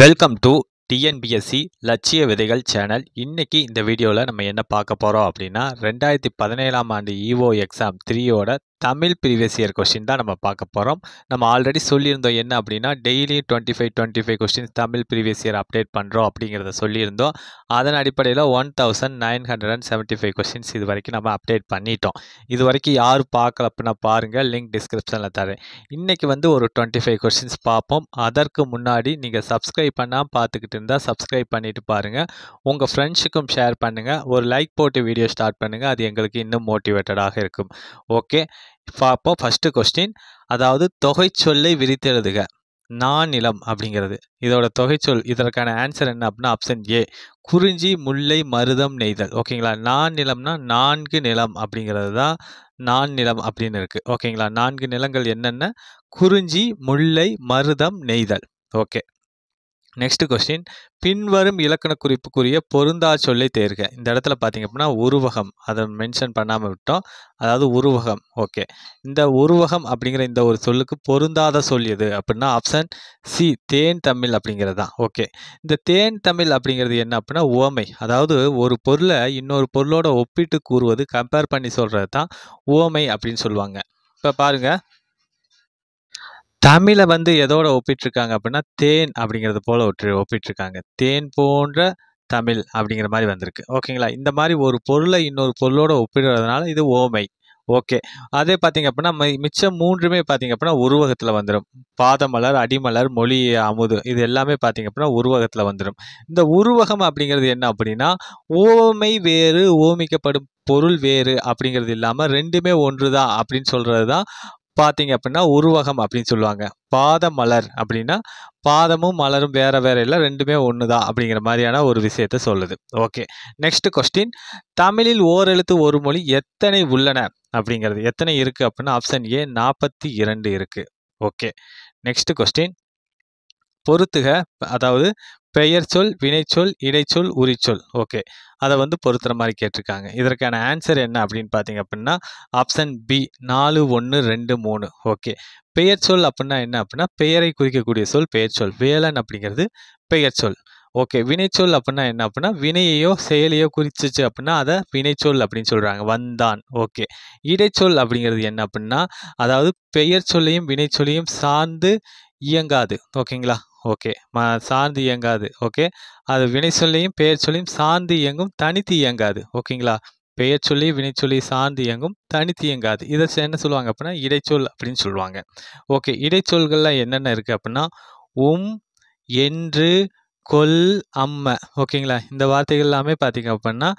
welcome to TNPSC லட்சிய விதைகள் channel இன்றைக்கி இந்த வீடியோவில் நம்ம என்ன பார்க்க போகிறோம் அப்படின்னா ரெண்டாயிரத்தி பதினேழாம் ஆண்டு இஓ எக்ஸாம் த்ரீயோட தமிழ் ப்ரீவியஸ் இயர் கொஸ்டின் தான் நம்ம பார்க்க போகிறோம் நம்ம ஆல்ரெடி சொல்லியிருந்தோம் என்ன அப்படின்னா daily twenty five twenty five questions Tamil previous year update பண்ணுறோம் அப்படிங்கிறத சொல்லியிருந்தோம் அதன் அடிப்படையில் one thousand nine hundred and seventy five questions இது வரைக்கும் நம்ம அப்டேட் பண்ணிட்டோம் இது வரைக்கும் யார் பார்க்கல அப்படின்னா பாருங்கள் லிங்க் டிஸ்கிரிப்ஷனில் தரேன் இன்றைக்கி வந்து ஒரு டுவெண்ட்டி ஃபைவ் கொஸ்டின்ஸ் பார்ப்போம் அதற்கு முன்னாடி நீங்கள் சப்ஸ்கிரைப் பண்ணால் பார்த்துக்கிட்டு இருந்தால் சப்ஸ்கிரைப் பண்ணிவிட்டு பாருங்கள் உங்கள் ஃப்ரெண்ட்ஸுக்கும் ஷேர் பண்ணுங்கள் ஒரு லைக் போட்டு வீடியோ ஸ்டார்ட் பண்ணுங்கள் அது எங்களுக்கு இன்னும் மோட்டிவேட்டடாக இருக்கும் ஓகே பார்ப்போம் ஃபஸ்ட்டு கொஸ்டின் அதாவது தொகை சொல்லை விரித்தெழுதுக நிலம் அப்படிங்கிறது இதோட தொகைச்சொல் இதற்கான ஆன்சர் என்ன அப்படின்னா ஆப்ஷன் ஏ குறிஞ்சி முல்லை மருதம் நெய்தல் ஓகேங்களா நான் நிலம்னா நான்கு நிலம் அப்படிங்கிறது தான் நான் நிலம் அப்படின்னு இருக்குது ஓகேங்களா நான்கு நிலங்கள் என்னென்ன குறிஞ்சி முல்லை மருதம் நெய்தல் ஓகே நெக்ஸ்ட் கொஸ்டின் பின்வரும் இலக்கண குறிப்புக்குரிய பொருந்தா சொல்லை தேர்க இந்த இடத்துல பார்த்தீங்க அப்படின்னா உருவகம் அதை மென்ஷன் பண்ணாமல் விட்டோம் அதாவது உருவகம் ஓகே இந்த உருவகம் அப்படிங்கிற இந்த ஒரு சொல்லுக்கு பொருந்தாத சொல் எது அப்படின்னா ஆப்ஷன் சி தேன் தமிழ் அப்படிங்கிறது தான் ஓகே இந்த தேன் தமிழ் அப்படிங்கிறது என்ன அப்படின்னா ஓமை அதாவது ஒரு பொருளை இன்னொரு பொருளோட ஒப்பிட்டு கூறுவது கம்பேர் பண்ணி சொல்கிறது தான் ஓமை அப்படின்னு சொல்லுவாங்க இப்போ பாருங்கள் தமிழை வந்து எதோட ஒப்பிட்டிருக்காங்க அப்படின்னா தேன் அப்படிங்கிறது போல் ஒற்று ஒப்பிட்டிருக்காங்க தேன் போன்ற தமிழ் அப்படிங்கிற மாதிரி வந்திருக்கு ஓகேங்களா இந்த மாதிரி ஒரு பொருளை இன்னொரு பொருளோட ஒப்பிடுறதுனால இது ஓமை ஓகே அதே பார்த்தீங்க அப்படின்னா மிச்சம் மூன்றுமே பார்த்தீங்க அப்படின்னா உருவகத்தில் வந்துடும் பாதமலர் அடிமலர் மொழி அமுது இது எல்லாமே பார்த்தீங்க அப்படின்னா உருவகத்தில் வந்துடும் இந்த உருவகம் அப்படிங்கிறது என்ன அப்படின்னா ஓமை வேறு ஓமிக்கப்படும் பொருள் வேறு அப்படிங்கிறது இல்லாமல் ரெண்டுமே ஒன்று தான் அப்படின்னு சொல்கிறது தான் பார்த்தீங்க அப்படின்னா உருவகம் அப்படின்னு சொல்லுவாங்க பாத மலர் அப்படின்னா பாதமும் மலரும் வேற வேற இல்லை ரெண்டுமே ஒன்று தான் அப்படிங்கிற மாதிரியான ஒரு விஷயத்த சொல்லுது ஓகே நெக்ஸ்ட் கொஸ்டின் தமிழில் ஓரெழுத்து ஒரு மொழி எத்தனை உள்ளன அப்படிங்கிறது எத்தனை இருக்குது அப்படின்னா ஆப்ஷன் ஏ நாற்பத்தி இரண்டு இருக்குது ஓகே நெக்ஸ்ட் கொஸ்டின் பொறுத்துக அதாவது பெயர் சொல் வினைச்சொல் இடைச்சொல் உரிச்சொல் ஓகே அதை வந்து பொருத்துகிற மாதிரி கேட்டிருக்காங்க இதற்கான ஆன்சர் என்ன அப்படின்னு பார்த்தீங்க அப்படின்னா ஆப்ஷன் பி நாலு ஒன்று ரெண்டு மூணு ஓகே பெயர் சொல் அப்படின்னா என்ன அப்படின்னா பெயரை குறிக்கக்கூடிய சொல் பெயர் சொல் வேளன் அப்படிங்கிறது பெயர் சொல் ஓகே வினைச்சொல் அப்படின்னா என்ன அப்படின்னா வினையையோ செயலையோ குறிச்சிச்சு அப்படின்னா அதை வினைச்சொல் அப்படின்னு சொல்கிறாங்க வந்தான் ஓகே இடைச்சொல் அப்படிங்கிறது என்ன அப்படின்னா அதாவது பெயர் சொல்லையும் வினைச்சொல்லையும் சார்ந்து இயங்காது ஓகேங்களா ஓகே ம சார்ந்து இயங்காது ஓகே அது வினை சொல்லியும் பெயர் சொல்லியும் சார்ந்து இயங்கும் தனித்து இயங்காது ஓகேங்களா பெயர் சொல்லி வினைச்சொல்லி சார்ந்து இயங்கும் தனித்து இயங்காது இதை என்ன சொல்லுவாங்க அப்படின்னா இடைச்சொல் அப்படின்னு சொல்லுவாங்க ஓகே இடைச்சொல்கள்லாம் என்னென்ன இருக்குது அப்படின்னா உம் என்று கொல் அம்ம ஓகேங்களா இந்த வார்த்தைகள் எல்லாமே பார்த்தீங்க அப்படின்னா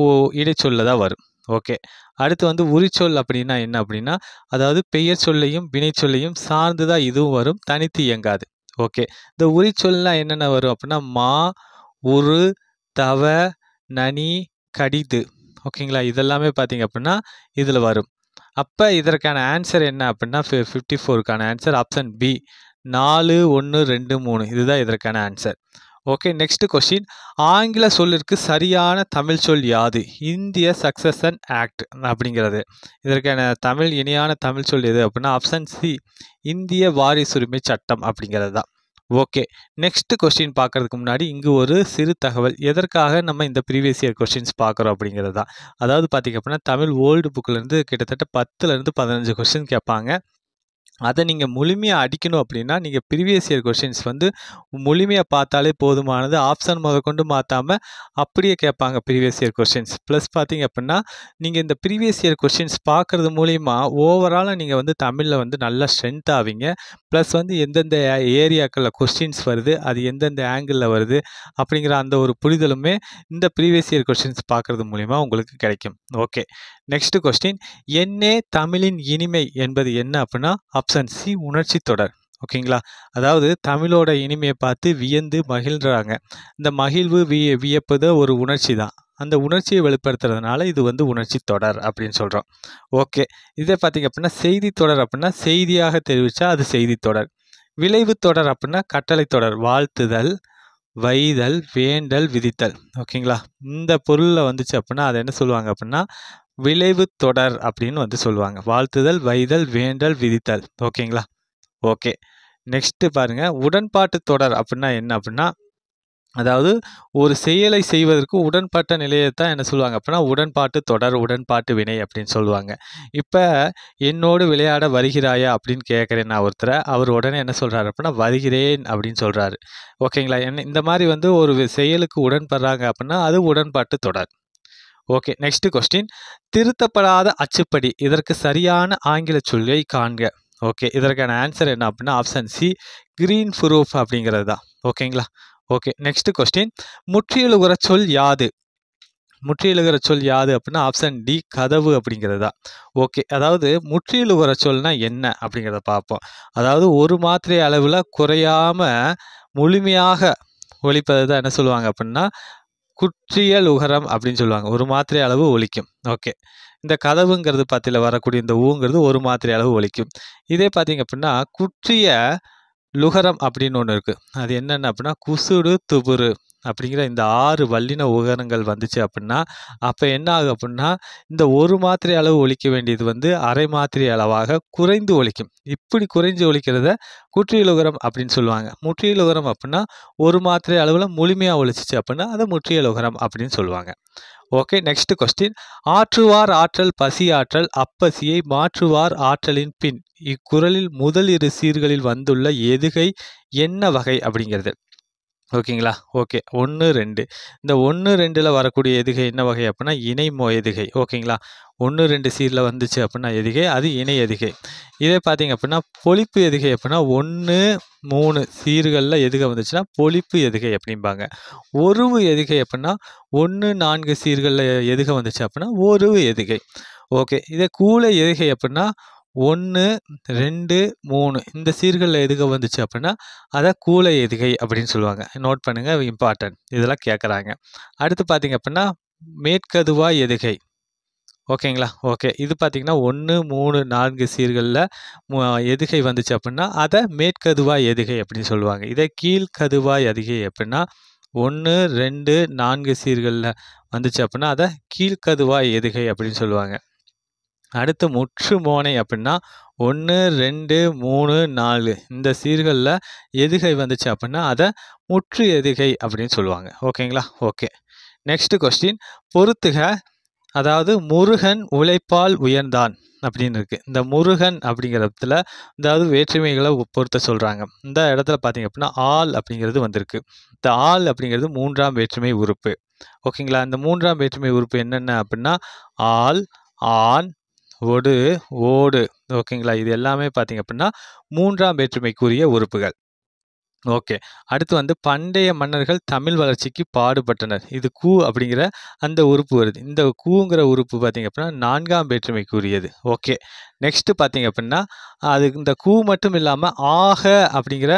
ஓ இடைச்சொல்ல தான் வரும் ஓகே அடுத்து வந்து உரிச்சொல் அப்படின்னா என்ன அப்படின்னா அதாவது பெயர் சொல்லையும் வினை சொல்லையும் சார்ந்து தான் இதுவும் வரும் தனித்து இயங்காது ஓகே இந்த உரிச்சொல்லாம் என்னென்ன வரும் அப்படின்னா மா உரு தவ நனி கடிது ஓகேங்களா இதெல்லாமே பார்த்தீங்க அப்படின்னா இதில் வரும் அப்போ இதற்கான ஆன்சர் என்ன அப்படின்னா ஃபிஃப்டி ஃபோருக்கான ஆன்சர் ஆப்ஷன் பி நாலு ஒன்று ரெண்டு மூணு இதுதான் இதற்கான ஆன்சர் ஓகே நெக்ஸ்ட் கொஸ்டின் ஆங்கில சொல்லிற்கு சரியான தமிழ் சொல் யாது இந்திய சக்சஸன் ஆக்ட் அப்படிங்கிறது இதற்கான தமிழ் இணையான தமிழ் சொல் எது அப்படின்னா ஆப்ஷன் சி இந்திய வாரிசுரிமை சட்டம் அப்படிங்கிறது தான் ஓகே நெக்ஸ்ட் கொஸ்டின் பார்க்குறதுக்கு முன்னாடி இங்கே ஒரு சிறு தகவல் எதற்காக நம்ம இந்த ப்ரீவியஸ் இயர் கொஸ்டின்ஸ் பார்க்குறோம் அப்படிங்கிறது தான் அதாவது பார்த்திங்க அப்படின்னா தமிழ் ஓல்டு புக்கிலேருந்து கிட்டத்தட்ட பத்துலேருந்து பதினஞ்சு கொஸ்டின் கேட்பாங்க அதை நீங்கள் முழுமையாக அடிக்கணும் அப்படின்னா நீங்கள் ப்ரீவியஸ் இயர் கொஷின்ஸ் வந்து முழுமையாக பார்த்தாலே போதுமானது ஆப்ஷன் முத கொண்டு மாற்றாமல் அப்படியே கேட்பாங்க ப்ரீவியஸ் இயர் கொஷின்ஸ் ப்ளஸ் பார்த்தீங்க அப்படின்னா நீங்கள் இந்த ப்ரீவியஸ் இயர் கொஷின்ஸ் பார்க்குறது மூலிமா ஓவராலாக நீங்கள் வந்து தமிழில் வந்து நல்லா ஸ்ட்ரென்த் ஆவீங்க ப்ளஸ் வந்து எந்தெந்த ஏரியாக்களில் கொஸ்டின்ஸ் வருது அது எந்தெந்த ஆங்கிளில் வருது அப்படிங்கிற அந்த ஒரு புரிதலுமே இந்த ப்ரீவியஸ் இயர் கொஷின்ஸ் பார்க்குறது மூலிமா உங்களுக்கு கிடைக்கும் ஓகே நெக்ஸ்ட் கொஸ்டின் என்னே தமிழின் இனிமை என்பது என்ன அப்படின்னா ஆப்ஷன் சி உணர்ச்சி தொடர் ஓகேங்களா அதாவது தமிழோட இனிமையை பார்த்து வியந்து மகிழ்கிறாங்க இந்த மகிழ்வு விய வியப்பது ஒரு உணர்ச்சி தான் அந்த உணர்ச்சியை வெளிப்படுத்துறதுனால இது வந்து உணர்ச்சி தொடர் அப்படின்னு சொல்கிறோம் ஓகே இதே பார்த்திங்க அப்படின்னா செய்தி தொடர் அப்படின்னா செய்தியாக தெரிவித்தா அது செய்தி தொடர் விளைவு தொடர் அப்படின்னா கட்டளை தொடர் வாழ்த்துதல் வைதல் வேண்டல் விதித்தல் ஓகேங்களா இந்த பொருளில் வந்துச்சு அப்படின்னா அதை என்ன சொல்லுவாங்க அப்படின்னா விளைவு தொடர் அப்படின்னு வந்து சொல்லுவாங்க வாழ்த்துதல் வைதல் வேண்டல் விதித்தல் ஓகேங்களா ஓகே நெக்ஸ்ட்டு பாருங்கள் உடன்பாட்டு தொடர் அப்படின்னா என்ன அப்படின்னா அதாவது ஒரு செயலை செய்வதற்கு உடன்பாட்ட நிலையை தான் என்ன சொல்லுவாங்க அப்படின்னா உடன்பாட்டு தொடர் உடன்பாட்டு வினை அப்படின்னு சொல்லுவாங்க இப்போ என்னோடு விளையாட வருகிறாயா அப்படின்னு கேட்குறேன் நான் ஒருத்தர் அவர் உடனே என்ன சொல்கிறார் அப்படின்னா வருகிறேன் அப்படின்னு சொல்கிறாரு ஓகேங்களா என்ன இந்த மாதிரி வந்து ஒரு செயலுக்கு உடன்படுறாங்க அப்படின்னா அது உடன்பாட்டு தொடர் ஓகே நெக்ஸ்ட் கொஸ்டின் திருத்தப்படாத அச்சுப்படி இதற்கு சரியான ஆங்கில சொல்லியை காண்க ஓகே இதற்கான ஆன்சர் என்ன அப்படின்னா ஆப்ஷன் சி கிரீன் ப்ரூஃப் அப்படிங்கிறது தான் ஓகேங்களா ஓகே நெக்ஸ்ட் கொஸ்டின் முற்றியலுகிற சொல் யாது முற்றியலுகிற சொல் யாது அப்படின்னா ஆப்ஷன் டி கதவு அப்படிங்கிறது தான் ஓகே அதாவது முற்றியலுகிற சொல்னா என்ன அப்படிங்கிறத பார்ப்போம் அதாவது ஒரு மாத்திரை அளவில் குறையாமல் முழுமையாக ஒழிப்பதை தான் என்ன சொல்லுவாங்க அப்படின்னா குற்றியல் உகரம் அப்படின்னு சொல்லுவாங்க ஒரு மாத்திரை அளவு ஒழிக்கும் ஓகே இந்த கதவுங்கிறது பார்த்தியில் வரக்கூடிய இந்த ஊங்கிறது ஒரு மாத்திரை அளவு ஒழிக்கும் இதே பார்த்தீங்க அப்படின்னா குற்றிய லுகரம் அப்படின்னு ஒன்று இருக்குது அது என்னென்ன அப்படின்னா குசுடு துபுரு அப்படிங்கிற இந்த ஆறு வல்லின உகரங்கள் வந்துச்சு அப்படின்னா அப்போ என்ன ஆகும் அப்படின்னா இந்த ஒரு மாத்திரை அளவு ஒழிக்க வேண்டியது வந்து அரை மாத்திரை அளவாக குறைந்து ஒழிக்கும் இப்படி குறைஞ்சு ஒழிக்கிறத குற்றியல் உகரம் அப்படின்னு சொல்லுவாங்க முற்றியல் உகரம் அப்படின்னா ஒரு மாத்திரை அளவில் முழுமையாக ஒழிச்சிச்சு அப்படின்னா அதை முற்றியல் உகரம் அப்படின்னு சொல்லுவாங்க ஓகே நெக்ஸ்ட் கொஸ்டின் ஆற்றுவார் ஆற்றல் பசி ஆற்றல் அப்பசியை மாற்றுவார் ஆற்றலின் பின் இக்குறளில் முதல் இரு சீர்களில் வந்துள்ள எதுகை என்ன வகை அப்படிங்கிறது ஓகேங்களா ஓகே ஒன்று ரெண்டு இந்த ஒன்று ரெண்டில் வரக்கூடிய எதுகை என்ன வகை அப்படின்னா இணைமோ எதுகை ஓகேங்களா ஒன்று ரெண்டு சீரில் வந்துச்சு அப்படின்னா எதுகை அது இணை எதுகை இதே பார்த்தீங்க அப்படின்னா பொழிப்பு எதுகை அப்படின்னா ஒன்று மூணு சீர்களில் எதுகை வந்துச்சுன்னா பொழிப்பு எதுகை அப்படிம்பாங்க ஒருவு எதுகை அப்படின்னா ஒன்று நான்கு சீர்களில் எதுகை வந்துச்சு அப்படின்னா ஒருவு எதுகை ஓகே இதே கூலை எதுகை அப்படின்னா ஒன்று ரெண்டு மூணு இந்த சீர்களில் எதுக வந்துச்சு அப்படின்னா அதை கூலை எதுகை அப்படின்னு சொல்லுவாங்க நோட் பண்ணுங்கள் இம்பார்ட்டன்ட் இதெல்லாம் கேட்குறாங்க அடுத்து பார்த்திங்க அப்படின்னா மேற்கதுவா எதுகை ஓகேங்களா ஓகே இது பார்த்திங்கன்னா ஒன்று மூணு நான்கு சீர்களில் எதுகை வந்துச்சு அப்படின்னா அதை மேற்கதுவா எதுகை அப்படின்னு சொல்லுவாங்க இதை கீழ்கதுவா எதுகை அப்படின்னா ஒன்று ரெண்டு நான்கு சீர்களில் வந்துச்சு அப்படின்னா அதை கீழ்கதுவா எதுகை அப்படின்னு சொல்லுவாங்க அடுத்து முற்றுமோனை அப்படின்னா ஒன்று ரெண்டு மூணு நாலு இந்த சீர்களில் எதுகை வந்துச்சு அப்படின்னா அதை முற்று எதுகை அப்படின்னு சொல்லுவாங்க ஓகேங்களா ஓகே நெக்ஸ்ட் கொஸ்டின் பொறுத்துக அதாவது முருகன் உழைப்பால் உயர்ந்தான் அப்படின்னு இருக்குது இந்த முருகன் அப்படிங்கிறதுல அதாவது வேற்றுமைகளை பொறுத்த சொல்கிறாங்க இந்த இடத்துல பார்த்தீங்க அப்படின்னா ஆள் அப்படிங்கிறது வந்திருக்கு இந்த ஆள் அப்படிங்கிறது மூன்றாம் வேற்றுமை உறுப்பு ஓகேங்களா இந்த மூன்றாம் வேற்றுமை உறுப்பு என்னென்ன அப்படின்னா ஆள் ஆண் ஒடு ஓடு ஓகேங்களா இது எல்லாமே பார்த்திங்க அப்படின்னா மூன்றாம் வேற்றுமைக்குரிய உறுப்புகள் ஓகே அடுத்து வந்து பண்டைய மன்னர்கள் தமிழ் வளர்ச்சிக்கு பாடுபட்டனர் இது கூ அப்படிங்கிற அந்த உறுப்பு வருது இந்த கூங்கிற உறுப்பு பார்த்தீங்க அப்படின்னா நான்காம் வேற்றுமைக்குரியது ஓகே நெக்ஸ்ட்டு பார்த்திங்க அப்படின்னா அது இந்த கூ மட்டும் இல்லாமல் ஆக அப்படிங்கிற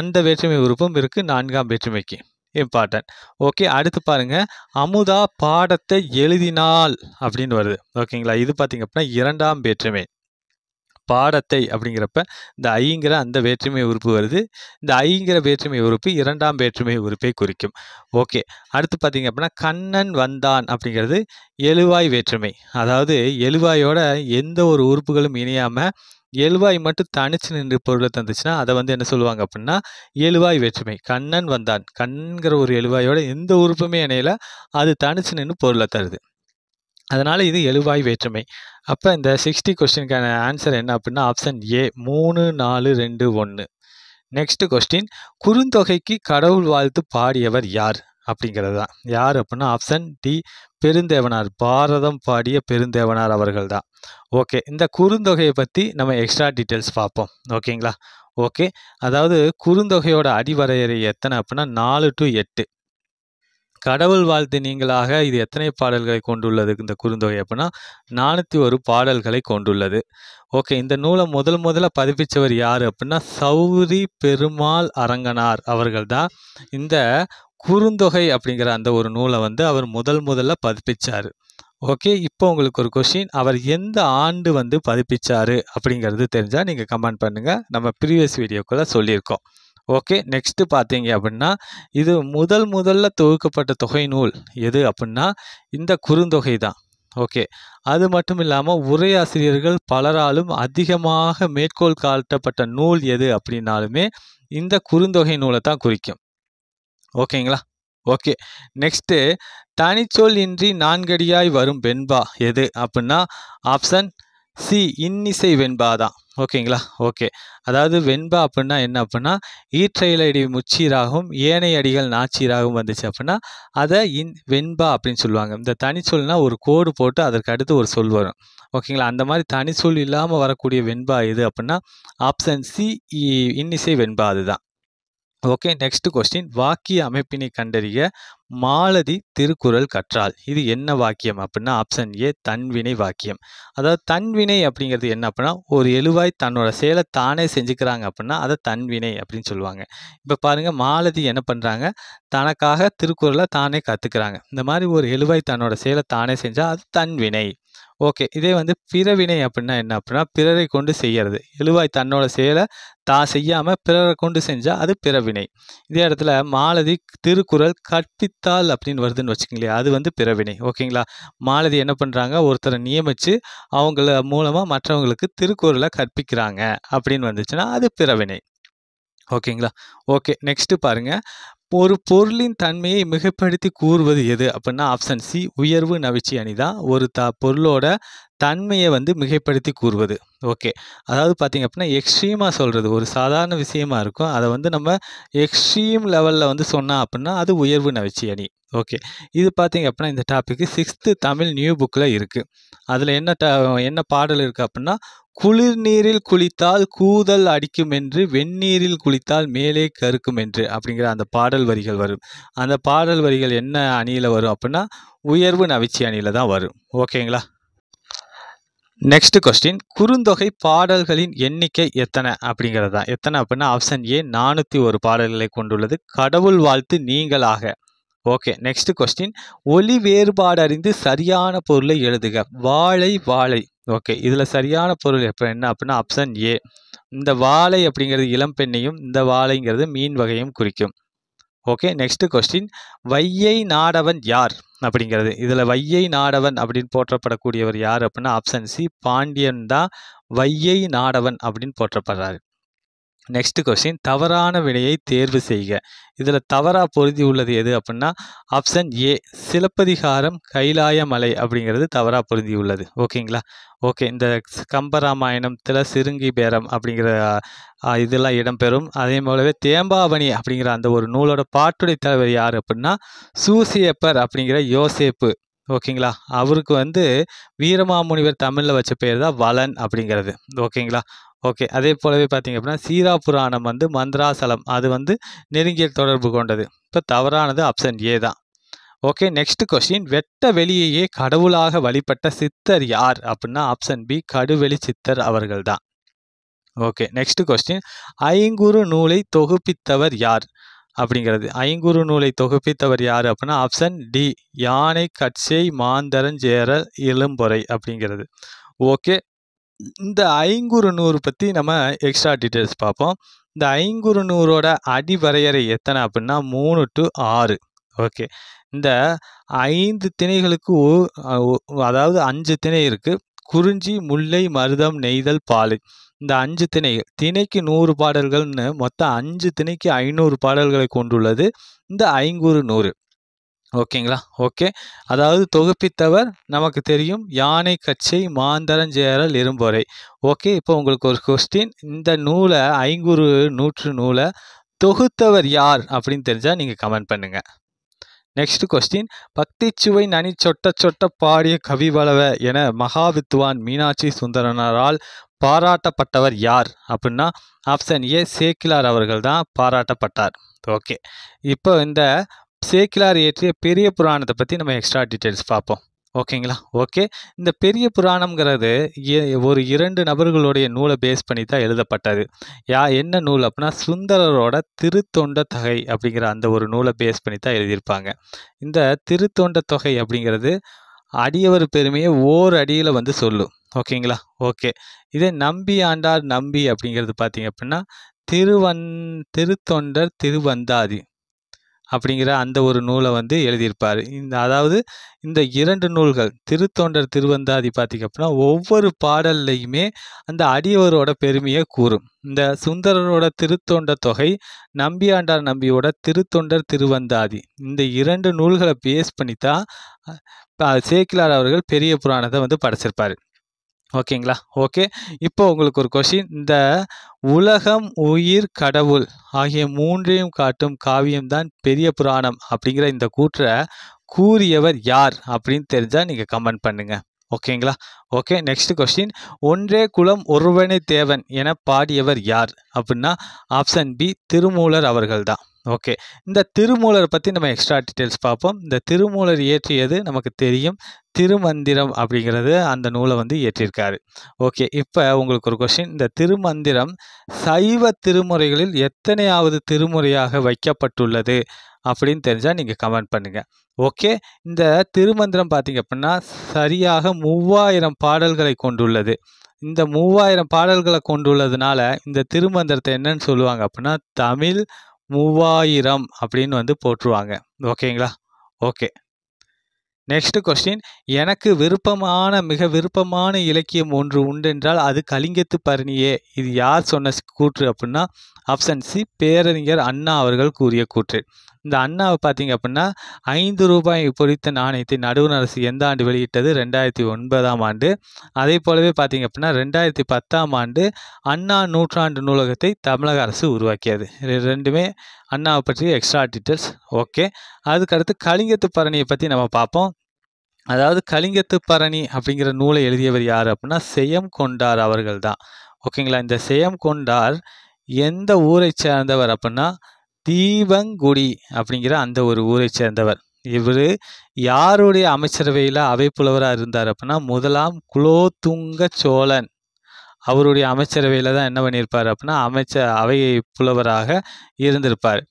அந்த வேற்றுமை உறுப்பும் இருக்குது நான்காம் வேற்றுமைக்கு இம்பார்ட்டன்ட் ஓகே அடுத்து பாருங்கள் அமுதா பாடத்தை எழுதினாள் அப்படின்னு வருது ஓகேங்களா இது பார்த்திங்க அப்படின்னா இரண்டாம் வேற்றுமை பாடத்தை அப்படிங்கிறப்ப இந்த ஐங்கிற அந்த வேற்றுமை உறுப்பு வருது இந்த ஐங்கிற வேற்றுமை உறுப்பு இரண்டாம் வேற்றுமை உறுப்பை குறிக்கும் ஓகே அடுத்து பார்த்திங்க அப்படின்னா கண்ணன் வந்தான் அப்படிங்கிறது எழுவாய் வேற்றுமை அதாவது எழுவாயோட எந்த ஒரு உறுப்புகளும் இணையாமல் எழுவாய் மட்டும் தனிச்சு நின்று பொருளை தந்துச்சுன்னா அதை வந்து என்ன சொல்லுவாங்க அப்படின்னா எழுவாய் வேற்றுமை கண்ணன் வந்தான் கண்ணுங்கிற ஒரு எழுவாயோட எந்த உறுப்புமே இணையில அது தனிச்சு நின்று பொருளை தருது அதனால் இது எழுவாய் வேற்றுமை அப்போ இந்த சிக்ஸ்டி கொஸ்டினுக்கான ஆன்சர் என்ன அப்படின்னா ஆப்ஷன் ஏ மூணு நாலு ரெண்டு ஒன்று நெக்ஸ்ட் கொஸ்டின் குறுந்தொகைக்கு கடவுள் வாழ்த்து பாடியவர் யார் அப்படிங்கிறது தான் யார் அப்படின்னா ஆப்ஷன் டி பெருந்தேவனார் பாரதம் பாடிய பெருந்தேவனார் அவர்கள் தான் ஓகே இந்த குறுந்தொகையை பற்றி நம்ம எக்ஸ்ட்ரா டீட்டெயில்ஸ் பார்ப்போம் ஓகேங்களா ஓகே அதாவது குறுந்தொகையோட அடிவரையறை எத்தனை அப்படின்னா நாலு டு எட்டு கடவுள் வாழ்த்து நீங்களாக இது எத்தனை பாடல்களை கொண்டுள்ளது இந்த குறுந்தொகை அப்படின்னா நானூற்றி ஒரு பாடல்களை கொண்டுள்ளது ஓகே இந்த நூலை முதல் முதல்ல பதிப்பித்தவர் யார் அப்படின்னா சௌரி பெருமாள் அரங்கனார் அவர்கள் தான் இந்த குறுந்தொகை அப்படிங்கிற அந்த ஒரு நூலை வந்து அவர் முதல் முதல்ல பதிப்பிச்சார் ஓகே இப்போ உங்களுக்கு ஒரு கொஷின் அவர் எந்த ஆண்டு வந்து பதிப்பிச்சார் அப்படிங்கிறது தெரிஞ்சால் நீங்கள் கமெண்ட் பண்ணுங்கள் நம்ம ப்ரீவியஸ் வீடியோக்குள்ளே சொல்லியிருக்கோம் ஓகே நெக்ஸ்ட்டு பார்த்தீங்க அப்படின்னா இது முதல் முதல்ல தொகுக்கப்பட்ட தொகை நூல் எது அப்படின்னா இந்த குறுந்தொகை தான் ஓகே அது மட்டும் இல்லாமல் உரையாசிரியர்கள் பலராலும் அதிகமாக மேற்கோள் காட்டப்பட்ட நூல் எது அப்படின்னாலுமே இந்த குறுந்தொகை நூலை தான் குறிக்கும் ஓகேங்களா ஓகே நெக்ஸ்ட்டு தனிச்சொல் இன்றி நான்கடியாய் வரும் வெண்பா எது அப்படின்னா ஆப்ஷன் சி இன்னிசை வெண்பா தான் ஓகேங்களா ஓகே அதாவது வெண்பா அப்படின்னா என்ன அப்படின்னா ஈற்றையில் அடி முச்சீராகவும் ஏனைய அடிகள் நாச்சீராகவும் வந்துச்சு அப்படின்னா அதை இன் வெண்பா அப்படின்னு சொல்லுவாங்க இந்த தனிச்சொல்னா ஒரு கோடு போட்டு அதற்கு அடுத்து ஒரு சொல் வரும் ஓகேங்களா அந்த மாதிரி தனிச்சொல் இல்லாமல் வரக்கூடிய வெண்பா எது அப்படின்னா ஆப்ஷன் சி இன்னிசை வெண்பா அதுதான் ஓகே நெக்ஸ்ட் கொஸ்டின் வாக்கிய அமைப்பினை கண்டறிய மாலதி திருக்குறள் கற்றால் இது என்ன வாக்கியம் அப்படின்னா ஆப்ஷன் ஏ தன்வினை வாக்கியம் அதாவது தன்வினை அப்படிங்கிறது என்ன அப்படின்னா ஒரு எழுவாய் தன்னோட செயலை தானே செஞ்சுக்கிறாங்க அப்படின்னா அதை தன்வினை அப்படின்னு சொல்லுவாங்க இப்போ பாருங்கள் மாலதி என்ன பண்ணுறாங்க தனக்காக திருக்குறளை தானே கற்றுக்கிறாங்க இந்த மாதிரி ஒரு எழுவாய் தன்னோட செயலை தானே செஞ்சால் அது தன்வினை ஓகே இதே வந்து பிறவினை அப்படின்னா என்ன அப்படின்னா பிறரை கொண்டு செய்கிறது எழுவாய் தன்னோட செயலை தான் செய்யாமல் பிறரை கொண்டு செஞ்சால் அது பிறவினை இதே இடத்துல மாலதி திருக்குறள் கற்பித்தால் அப்படின்னு வருதுன்னு வச்சுக்கோங்களேன் அது வந்து பிறவினை ஓகேங்களா மாலதி என்ன பண்ணுறாங்க ஒருத்தரை நியமித்து அவங்கள மூலமாக மற்றவங்களுக்கு திருக்குறளை கற்பிக்கிறாங்க அப்படின்னு வந்துச்சுன்னா அது பிறவினை ஓகேங்களா ஓகே நெக்ஸ்ட்டு பாருங்கள் ஒரு பொருளின் தன்மையை மிகப்படுத்தி கூறுவது எது அப்படின்னா ஆப்ஷன் சி உயர்வு நவிச்சி அணி தான் ஒரு த பொருளோட தன்மையை வந்து மிகைப்படுத்தி கூறுவது ஓகே அதாவது பார்த்திங்க அப்படின்னா எக்ஸ்ட்ரீமாக சொல்கிறது ஒரு சாதாரண விஷயமா இருக்கும் அதை வந்து நம்ம எக்ஸ்ட்ரீம் லெவலில் வந்து சொன்னால் அப்படின்னா அது உயர்வு நவிச்சி அணி ஓகே இது பார்த்திங்க அப்படின்னா இந்த டாப்பிக்கு சிக்ஸ்த்து தமிழ் நியூ புக்கில் இருக்குது அதில் என்ன ட என்ன பாடல் இருக்குது அப்படின்னா குளிர் நீரில் குளித்தால் கூதல் அடிக்கும் என்று வெந்நீரில் குளித்தால் மேலே கருக்கும் என்று அப்படிங்கிற அந்த பாடல் வரிகள் வரும் அந்த பாடல் வரிகள் என்ன அணியில் வரும் அப்படின்னா உயர்வு நவிச்சி அணியில் தான் வரும் ஓகேங்களா நெக்ஸ்ட் கொஸ்டின் குறுந்தொகை பாடல்களின் எண்ணிக்கை எத்தனை அப்படிங்கிறது தான் எத்தனை அப்படின்னா ஆப்ஷன் ஏ நானூற்றி ஒரு பாடல்களை கொண்டுள்ளது கடவுள் வாழ்த்து நீங்களாக ஓகே நெக்ஸ்ட் கொஸ்டின் ஒலி வேறுபாடு அறிந்து சரியான பொருளை எழுதுக வாழை வாழை ஓகே இதில் சரியான பொருள் எப்போ என்ன அப்படின்னா ஆப்ஷன் ஏ இந்த வாழை அப்படிங்கிறது இளம்பெண்ணையும் இந்த வாழைங்கிறது மீன் வகையும் குறிக்கும் ஓகே நெக்ஸ்ட் கொஸ்டின் வையை நாடவன் யார் அப்படிங்கிறது இதில் வையை நாடவன் அப்படின்னு போற்றப்படக்கூடியவர் யார் அப்படின்னா ஆப்ஷன் சி பாண்டியன் தான் வையை நாடவன் அப்படின்னு போற்றப்படுறாரு நெக்ஸ்ட் கொஸ்டின் தவறான விடையை தேர்வு செய்க இதில் தவறாக பொருதி உள்ளது எது அப்படின்னா ஆப்ஷன் ஏ சிலப்பதிகாரம் கைலாயமலை அப்படிங்கிறது தவறாக பொருந்தி உள்ளது ஓகேங்களா ஓகே இந்த கம்பராமாயணம் தில சிறுங்கி பேரம் அப்படிங்கிற இதெல்லாம் இடம்பெறும் அதே போலவே தேம்பாவணி அப்படிங்கிற அந்த ஒரு நூலோட பாட்டுடைய தலைவர் யார் அப்படின்னா சூசியப்பர் அப்படிங்கிற யோசேப்பு ஓகேங்களா அவருக்கு வந்து வீரமாமுனிவர் தமிழில் வச்ச பேர் தான் வலன் அப்படிங்கிறது ஓகேங்களா ஓகே அதே போலவே பார்த்தீங்க அப்படின்னா சீரா புராணம் வந்து மந்திராசலம் அது வந்து நெருங்கிய தொடர்பு கொண்டது இப்போ தவறானது ஆப்ஷன் ஏ தான் ஓகே நெக்ஸ்ட் கொஸ்டின் வெட்ட வெளியேயே கடவுளாக வழிபட்ட சித்தர் யார் அப்படின்னா ஆப்ஷன் பி கடுவெளி சித்தர் அவர்கள் தான் ஓகே நெக்ஸ்ட் கொஸ்டின் ஐங்குறு நூலை தொகுப்பித்தவர் யார் அப்படிங்கிறது ஐங்குறு நூலை தொகுப்பித்தவர் யார் அப்படின்னா ஆப்ஷன் டி யானை கட்சை மாந்தரஞ்சேர எலும்பொறை அப்படிங்கிறது ஓகே இந்த ஐங்குறு நூறு பற்றி நம்ம எக்ஸ்ட்ரா டீட்டெயில்ஸ் பார்ப்போம் இந்த ஐங்குறு நூறோட அடிவரையறை எத்தனை அப்படின்னா மூணு டு ஆறு ஓகே இந்த ஐந்து திணைகளுக்கு அதாவது அஞ்சு திணை இருக்குது குறிஞ்சி முல்லை மருதம் நெய்தல் பாலை இந்த அஞ்சு திணை திணைக்கு நூறு பாடல்கள்னு மொத்தம் அஞ்சு திணைக்கு ஐநூறு பாடல்களை கொண்டுள்ளது இந்த ஐங்குறு நூறு ஓகேங்களா ஓகே அதாவது தொகுப்பித்தவர் நமக்கு தெரியும் யானை கச்சை மாந்தரஞ்சேரல் இரும்பொறை ஓகே இப்போ உங்களுக்கு ஒரு கொஸ்டின் இந்த நூலை ஐங்குறு நூற்று நூலை தொகுத்தவர் யார் அப்படின்னு தெரிஞ்சால் நீங்கள் கமெண்ட் பண்ணுங்கள் நெக்ஸ்ட் கொஸ்டின் பக்தி சுவை நனி சொட்ட சொட்ட பாடிய கவி வளவ என மகாவித்வான் மீனாட்சி சுந்தரனாரால் பாராட்டப்பட்டவர் யார் அப்படின்னா ஆப்ஷன் ஏ சேக்கிலார் அவர்கள் தான் பாராட்டப்பட்டார் ஓகே இப்போ இந்த சேக்கிலார் இயற்றிய பெரிய புராணத்தை பற்றி நம்ம எக்ஸ்ட்ரா டீட்டெயில்ஸ் பார்ப்போம் ஓகேங்களா ஓகே இந்த பெரிய புராணங்கிறது ஒரு இரண்டு நபர்களுடைய நூலை பேஸ் பண்ணி தான் எழுதப்பட்டது யா என்ன நூல் அப்படின்னா சுந்தரரோட திருத்தொண்ட தொகை அப்படிங்கிற அந்த ஒரு நூலை பேஸ் பண்ணி தான் எழுதியிருப்பாங்க இந்த திருத்தொண்ட தொகை அப்படிங்கிறது அடியவர் பெருமையை ஓர் அடியில் வந்து சொல்லும் ஓகேங்களா ஓகே இதே நம்பி ஆண்டார் நம்பி அப்படிங்கிறது பார்த்தீங்க அப்படின்னா திருவன் திருத்தொண்டர் திருவந்தாதி அப்படிங்கிற அந்த ஒரு நூலை வந்து எழுதியிருப்பார் இந்த அதாவது இந்த இரண்டு நூல்கள் திருத்தொண்டர் திருவந்தாதி பார்த்திங்க அப்படின்னா ஒவ்வொரு பாடல்லையுமே அந்த அடியவரோட பெருமையை கூறும் இந்த சுந்தரரோட திருத்தொண்ட தொகை நம்பியாண்டார் நம்பியோட திருத்தொண்டர் திருவந்தாதி இந்த இரண்டு நூல்களை பேஸ் பண்ணி தான் சேக்கிலார் அவர்கள் பெரிய புராணத்தை வந்து படைச்சிருப்பார் ஓகேங்களா ஓகே இப்போ உங்களுக்கு ஒரு கொஷின் இந்த உலகம் உயிர் கடவுள் ஆகிய மூன்றையும் காட்டும் காவியம்தான் பெரிய புராணம் அப்படிங்கிற இந்த கூற்றை கூறியவர் யார் அப்படின்னு தெரிஞ்சால் நீங்கள் கமெண்ட் பண்ணுங்கள் ஓகேங்களா ஓகே நெக்ஸ்ட் கொஸ்டின் ஒன்றே குலம் ஒருவனை தேவன் என பாடியவர் யார் அப்படின்னா ஆப்ஷன் பி திருமூலர் அவர்கள்தான் ஓகே இந்த திருமூலரை பற்றி நம்ம எக்ஸ்ட்ரா டீட்டெயில்ஸ் பார்ப்போம் இந்த திருமூலர் இயற்றியது நமக்கு தெரியும் திருமந்திரம் அப்படிங்கிறது அந்த நூலை வந்து இயற்றியிருக்காரு ஓகே இப்போ உங்களுக்கு ஒரு கொஷின் இந்த திருமந்திரம் சைவ திருமுறைகளில் எத்தனையாவது திருமுறையாக வைக்கப்பட்டுள்ளது அப்படின்னு தெரிஞ்சால் நீங்கள் கமெண்ட் பண்ணுங்கள் ஓகே இந்த திருமந்திரம் பார்த்தீங்க அப்படின்னா சரியாக மூவாயிரம் பாடல்களை கொண்டுள்ளது இந்த மூவாயிரம் பாடல்களை கொண்டுள்ளதுனால இந்த திருமந்திரத்தை என்னன்னு சொல்லுவாங்க அப்படின்னா தமிழ் மூவாயிரம் அப்படின்னு வந்து போட்டுருவாங்க ஓகேங்களா ஓகே நெக்ஸ்ட் கொஸ்டின் எனக்கு விருப்பமான மிக விருப்பமான இலக்கியம் ஒன்று உண்டென்றால் அது கலிங்கத்து பரணியே இது யார் சொன்ன கூற்று அப்படின்னா ஆப்ஷன் சி பேரறிஞர் அண்ணா அவர்கள் கூறிய கூற்று இந்த அண்ணாவை பார்த்தீங்க அப்படின்னா ஐந்து ரூபாய் பொறித்த நாணயத்தை நடுவண் அரசு எந்த ஆண்டு வெளியிட்டது ரெண்டாயிரத்தி ஒன்பதாம் ஆண்டு அதே போலவே பார்த்தீங்க அப்படின்னா ரெண்டாயிரத்தி பத்தாம் ஆண்டு அண்ணா நூற்றாண்டு நூலகத்தை தமிழக அரசு உருவாக்கியது ரெண்டுமே அண்ணாவை பற்றி எக்ஸ்ட்ரா டீட்டெயில்ஸ் ஓகே அதுக்கடுத்து கலிங்கத்து பரணியை பற்றி நம்ம பார்ப்போம் அதாவது கலிங்கத்து பரணி அப்படிங்கிற நூலை எழுதியவர் யார் அப்படின்னா செயம் கொண்டார் அவர்கள் தான் ஓகேங்களா இந்த செயம் கொண்டார் எந்த ஊரை சேர்ந்தவர் அப்படின்னா தீவங்குடி அப்படிங்கிற அந்த ஒரு ஊரை சேர்ந்தவர் இவர் யாருடைய அமைச்சரவையில் அவை புலவராக இருந்தார் அப்படின்னா முதலாம் குலோத்துங்க சோழன் அவருடைய அமைச்சரவையில் தான் என்ன பண்ணியிருப்பார் அப்படின்னா அமைச்ச அவை புலவராக இருந்திருப்பார்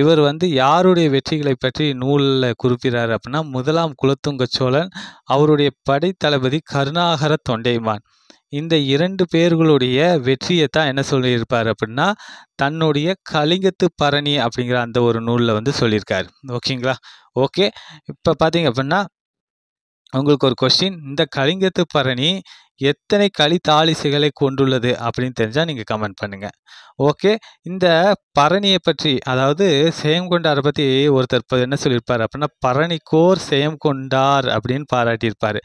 இவர் வந்து யாருடைய வெற்றிகளை பற்றி நூலில் குறிப்பிறார் அப்படின்னா முதலாம் குலத்துங்க சோழன் அவருடைய படைத்தளபதி கருணாகர தொண்டைமான் இந்த இரண்டு பேர்களுடைய வெற்றியை தான் என்ன சொல்லியிருப்பார் அப்படின்னா தன்னுடைய கலிங்கத்து பரணி அப்படிங்கிற அந்த ஒரு நூலில் வந்து சொல்லியிருக்காரு ஓகேங்களா ஓகே இப்போ பார்த்தீங்க அப்படின்னா உங்களுக்கு ஒரு கொஸ்டின் இந்த கலிங்கத்து பரணி எத்தனை களி தாளிசைகளை கொண்டுள்ளது அப்படின்னு தெரிஞ்சால் நீங்கள் கமெண்ட் பண்ணுங்கள் ஓகே இந்த பரணியை பற்றி அதாவது சேம் கொண்டாரை பற்றி ஒருத்தர் என்ன சொல்லியிருப்பார் அப்படின்னா பரணிக்கோர் சேம் கொண்டார் அப்படின்னு பாராட்டியிருப்பார்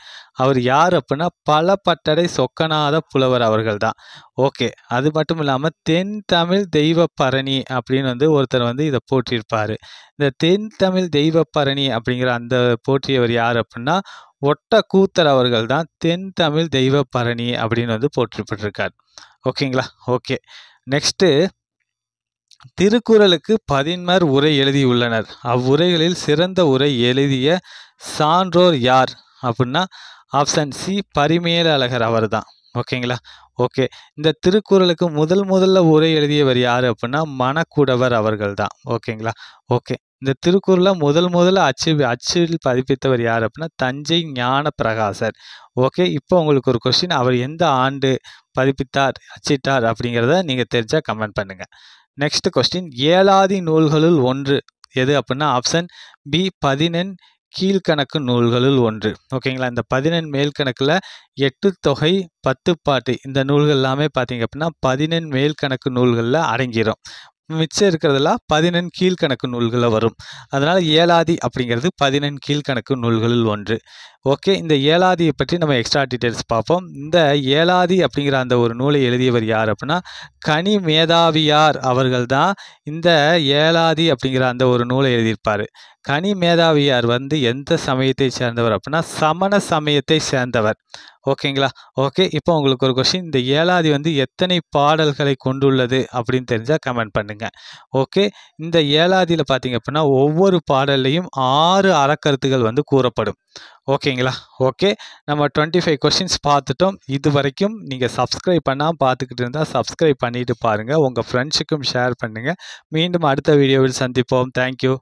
அவர் யார் அப்படின்னா பல பட்டடை சொக்கநாத புலவர் அவர்கள் தான் ஓகே அது மட்டும் இல்லாமல் தென் தமிழ் தெய்வ பரணி அப்படின்னு வந்து ஒருத்தர் வந்து இதை போற்றியிருப்பார் இந்த தென் தமிழ் தெய்வ பரணி அப்படிங்கிற அந்த போற்றியவர் யார் அப்படின்னா ஒட்ட கூத்தர் அவர்கள் தான் தென் தமிழ் தெய்வ பரணி அப்படின்னு வந்து போட்டிருப்பட்டிருக்கார் ஓகேங்களா ஓகே நெக்ஸ்ட்டு திருக்குறளுக்கு பதின்மர் உரை எழுதியுள்ளனர் அவ்வுரைகளில் சிறந்த உரை எழுதிய சான்றோர் யார் அப்படின்னா ஆப்ஷன் சி பரிமேல அழகர் அவர் தான் ஓகேங்களா ஓகே இந்த திருக்குறளுக்கு முதல் முதல்ல உரை எழுதியவர் யார் அப்படின்னா மணக்குடவர் அவர்கள் தான் ஓகேங்களா ஓகே இந்த திருக்குறளை முதல் முதல்ல அச்சு அச்சில் பதிப்பித்தவர் யார் அப்படின்னா தஞ்சை ஞான பிரகாசர் ஓகே இப்போ உங்களுக்கு ஒரு கொஸ்டின் அவர் எந்த ஆண்டு பதிப்பித்தார் அச்சிட்டார் அப்படிங்கிறத நீங்கள் தெரிஞ்சால் கமெண்ட் பண்ணுங்கள் நெக்ஸ்ட் கொஸ்டின் ஏழாதி நூல்களுள் ஒன்று எது அப்படின்னா ஆப்ஷன் பி பதினெண் கீழ்கணக்கு நூல்களுள் ஒன்று ஓகேங்களா இந்த பதினெண் மேல்கணக்கில் எட்டு தொகை பத்து பாட்டு இந்த நூல்கள் எல்லாமே பார்த்தீங்க அப்படின்னா பதினெண் மேல்கணக்கு நூல்களில் அடங்கிடும் மிச்சம் இருக்கிறதெல்லாம் பதினெண் கீழ்கணக்கு நூல்களில் வரும் அதனால் ஏலாதி அப்படிங்கிறது பதினெண் கீழ்கணக்கு நூல்களில் ஒன்று ஓகே இந்த ஏலாதியை பற்றி நம்ம எக்ஸ்ட்ரா டீட்டெயில்ஸ் பார்ப்போம் இந்த ஏலாதி அப்படிங்கிற அந்த ஒரு நூலை எழுதியவர் யார் அப்படின்னா கனி மேதாவியார் அவர்கள் தான் இந்த ஏலாதி அப்படிங்கிற அந்த ஒரு நூலை எழுதியிருப்பார் கனி மேதாவியார் வந்து எந்த சமயத்தை சேர்ந்தவர் அப்படின்னா சமண சமயத்தை சேர்ந்தவர் ஓகேங்களா ஓகே இப்போ உங்களுக்கு ஒரு கொஷின் இந்த ஏழாதி வந்து எத்தனை பாடல்களை கொண்டுள்ளது அப்படின்னு தெரிஞ்சால் கமெண்ட் பண்ணுங்கள் ஓகே இந்த ஏழாதியில் பார்த்தீங்க அப்படின்னா ஒவ்வொரு பாடல்லையும் ஆறு அறக்கருத்துகள் வந்து கூறப்படும் ஓகேங்களா ஓகே நம்ம டுவெண்ட்டி ஃபைவ் கொஷின்ஸ் பார்த்துட்டோம் இது வரைக்கும் நீங்கள் சப்ஸ்கிரைப் பண்ணால் பார்த்துக்கிட்டு இருந்தால் சப்ஸ்கிரைப் பண்ணிவிட்டு பாருங்கள் உங்கள் ஃப்ரெண்ட்ஸுக்கும் ஷேர் பண்ணுங்கள் மீண்டும் அடுத்த வீடியோவில் சந்திப்போம் தேங்க்யூ